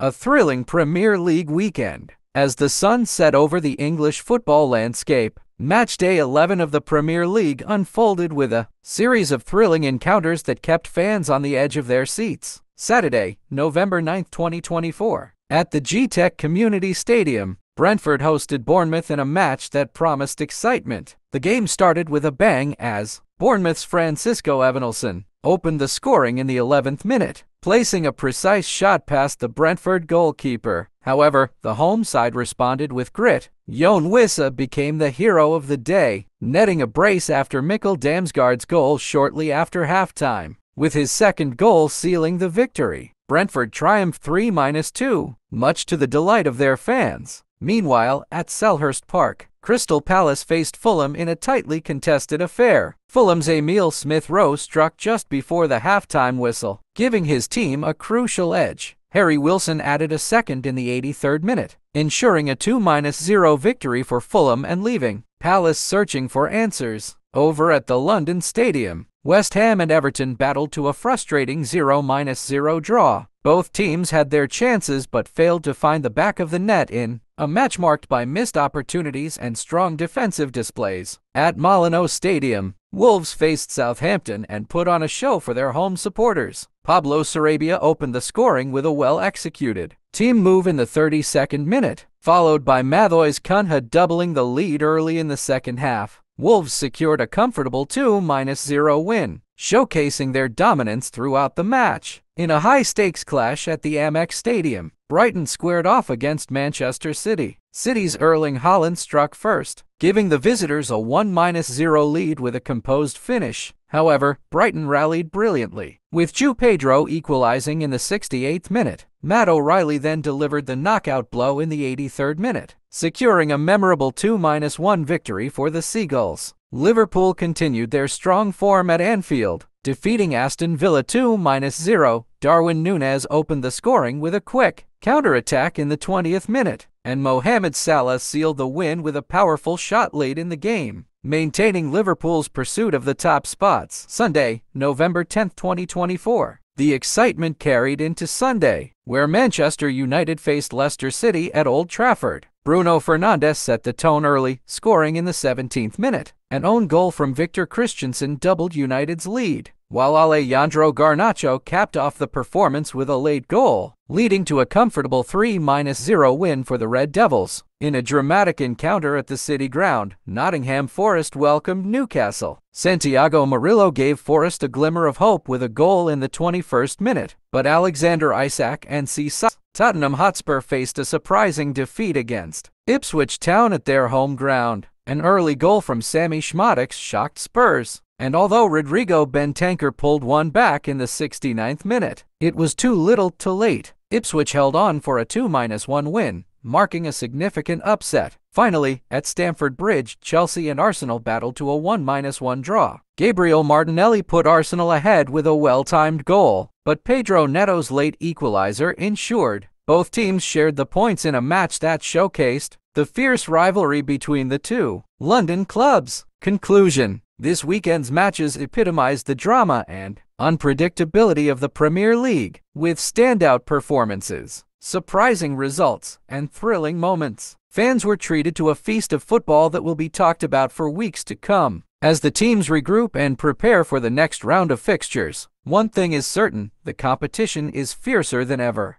A thrilling Premier League weekend. As the sun set over the English football landscape, matchday 11 of the Premier League unfolded with a series of thrilling encounters that kept fans on the edge of their seats. Saturday, November 9, 2024. At the G-Tech Community Stadium, Brentford hosted Bournemouth in a match that promised excitement. The game started with a bang as Bournemouth's Francisco Evanelson opened the scoring in the 11th minute, placing a precise shot past the Brentford goalkeeper. However, the home side responded with grit. Jon Wissa became the hero of the day, netting a brace after Mikkel Damsgaard's goal shortly after halftime, with his second goal sealing the victory. Brentford triumphed 3-2, much to the delight of their fans. Meanwhile, at Selhurst Park, Crystal Palace faced Fulham in a tightly contested affair. Fulham's Emil Smith-Rowe struck just before the halftime whistle, giving his team a crucial edge. Harry Wilson added a second in the 83rd minute, ensuring a 2-0 victory for Fulham and leaving Palace searching for answers over at the London Stadium. West Ham and Everton battled to a frustrating 0-0 draw. Both teams had their chances but failed to find the back of the net in a match marked by missed opportunities and strong defensive displays. At Molineux Stadium, Wolves faced Southampton and put on a show for their home supporters. Pablo Sarabia opened the scoring with a well-executed team move in the 32nd minute, followed by Mathoy's Cunha doubling the lead early in the second half. Wolves secured a comfortable 2-0 win, showcasing their dominance throughout the match. In a high-stakes clash at the Amex Stadium, Brighton squared off against Manchester City. City's Erling Haaland struck first, giving the visitors a 1-0 lead with a composed finish. However, Brighton rallied brilliantly, with Ju Pedro equalizing in the 68th minute. Matt O'Reilly then delivered the knockout blow in the 83rd minute, securing a memorable 2-1 victory for the Seagulls. Liverpool continued their strong form at Anfield, defeating Aston Villa 2-0. Darwin Nunez opened the scoring with a quick counterattack in the 20th minute, and Mohamed Salah sealed the win with a powerful shot late in the game, maintaining Liverpool's pursuit of the top spots. Sunday, November 10, 2024. The excitement carried into Sunday, where Manchester United faced Leicester City at Old Trafford. Bruno Fernandes set the tone early, scoring in the 17th minute. An own goal from Victor Christensen doubled United's lead while Alejandro Garnacho capped off the performance with a late goal, leading to a comfortable 3-0 win for the Red Devils. In a dramatic encounter at the City Ground, Nottingham Forest welcomed Newcastle. Santiago Murillo gave Forest a glimmer of hope with a goal in the 21st minute, but Alexander Isak and C. Tottenham Hotspur faced a surprising defeat against Ipswich Town at their home ground. An early goal from Sami Schmadix shocked Spurs, and although Rodrigo Bentancur pulled one back in the 69th minute, it was too little too late. Ipswich held on for a 2-1 win, marking a significant upset. Finally, at Stamford Bridge, Chelsea and Arsenal battled to a 1-1 draw. Gabriel Martinelli put Arsenal ahead with a well-timed goal, but Pedro Neto's late equalizer ensured both teams shared the points in a match that showcased the fierce rivalry between the two London clubs. Conclusion This weekend's matches epitomized the drama and unpredictability of the Premier League, with standout performances, surprising results, and thrilling moments. Fans were treated to a feast of football that will be talked about for weeks to come. As the teams regroup and prepare for the next round of fixtures, one thing is certain, the competition is fiercer than ever.